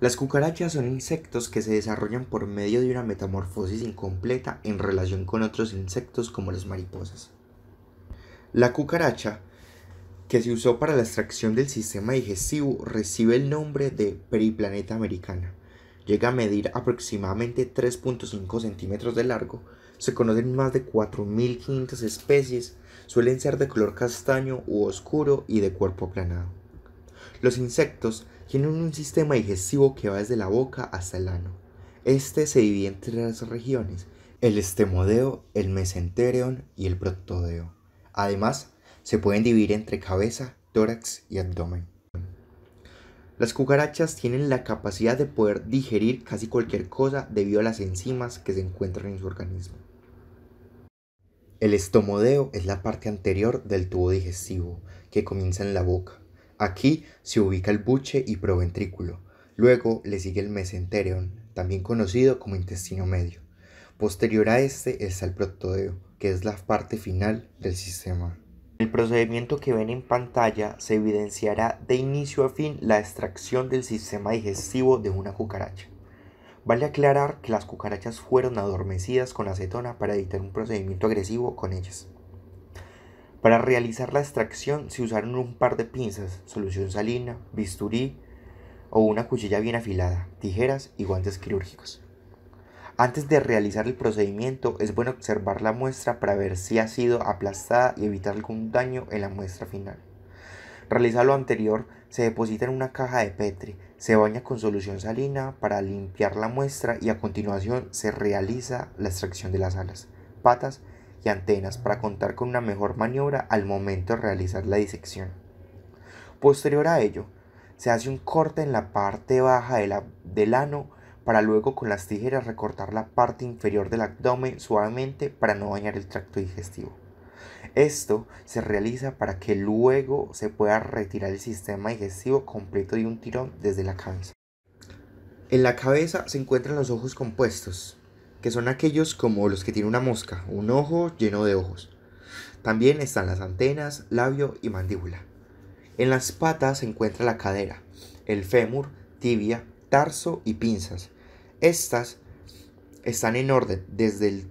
Las cucarachas son insectos que se desarrollan por medio de una metamorfosis incompleta en relación con otros insectos como las mariposas. La cucaracha, que se usó para la extracción del sistema digestivo, recibe el nombre de periplaneta americana. Llega a medir aproximadamente 3.5 centímetros de largo, se conocen más de 4.500 especies, suelen ser de color castaño u oscuro y de cuerpo aplanado. Los insectos tienen un sistema digestivo que va desde la boca hasta el ano. Este se divide en tres regiones, el estomodeo, el mesentereon y el proctodeo. Además, se pueden dividir entre cabeza, tórax y abdomen. Las cucarachas tienen la capacidad de poder digerir casi cualquier cosa debido a las enzimas que se encuentran en su organismo. El estomodeo es la parte anterior del tubo digestivo que comienza en la boca. Aquí se ubica el buche y proventrículo. Luego le sigue el mesentéreo, también conocido como intestino medio. Posterior a este está el protodeo, que es la parte final del sistema. El procedimiento que ven en pantalla se evidenciará de inicio a fin la extracción del sistema digestivo de una cucaracha. Vale aclarar que las cucarachas fueron adormecidas con acetona para evitar un procedimiento agresivo con ellas. Para realizar la extracción se usaron un par de pinzas, solución salina, bisturí o una cuchilla bien afilada, tijeras y guantes quirúrgicos. Antes de realizar el procedimiento es bueno observar la muestra para ver si ha sido aplastada y evitar algún daño en la muestra final. Realizado lo anterior, se deposita en una caja de Petri, se baña con solución salina para limpiar la muestra y a continuación se realiza la extracción de las alas, patas y antenas para contar con una mejor maniobra al momento de realizar la disección. Posterior a ello, se hace un corte en la parte baja del ano para luego con las tijeras recortar la parte inferior del abdomen suavemente para no dañar el tracto digestivo. Esto se realiza para que luego se pueda retirar el sistema digestivo completo de un tirón desde la cabeza. En la cabeza se encuentran los ojos compuestos, que son aquellos como los que tiene una mosca, un ojo lleno de ojos. También están las antenas, labio y mandíbula. En las patas se encuentra la cadera, el fémur, tibia, tarso y pinzas. Estas están en orden desde el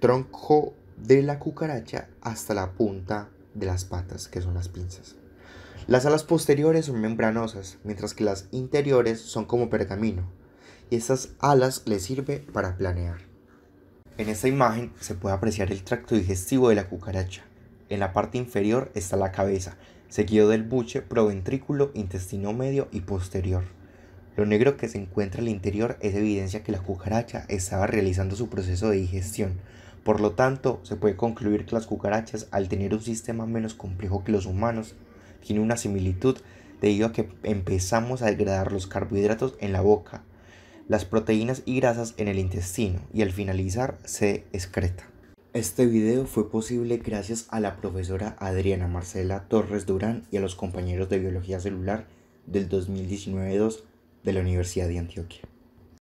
tronco de la cucaracha hasta la punta de las patas, que son las pinzas. Las alas posteriores son membranosas, mientras que las interiores son como pergamino y alas le sirve para planear. En esta imagen se puede apreciar el tracto digestivo de la cucaracha. En la parte inferior está la cabeza, seguido del buche, proventrículo, intestino medio y posterior. Lo negro que se encuentra al interior es evidencia que la cucaracha estaba realizando su proceso de digestión. Por lo tanto, se puede concluir que las cucarachas, al tener un sistema menos complejo que los humanos, tienen una similitud debido a que empezamos a degradar los carbohidratos en la boca las proteínas y grasas en el intestino y al finalizar se excreta. Este video fue posible gracias a la profesora Adriana Marcela Torres Durán y a los compañeros de Biología Celular del 2019-2 de la Universidad de Antioquia.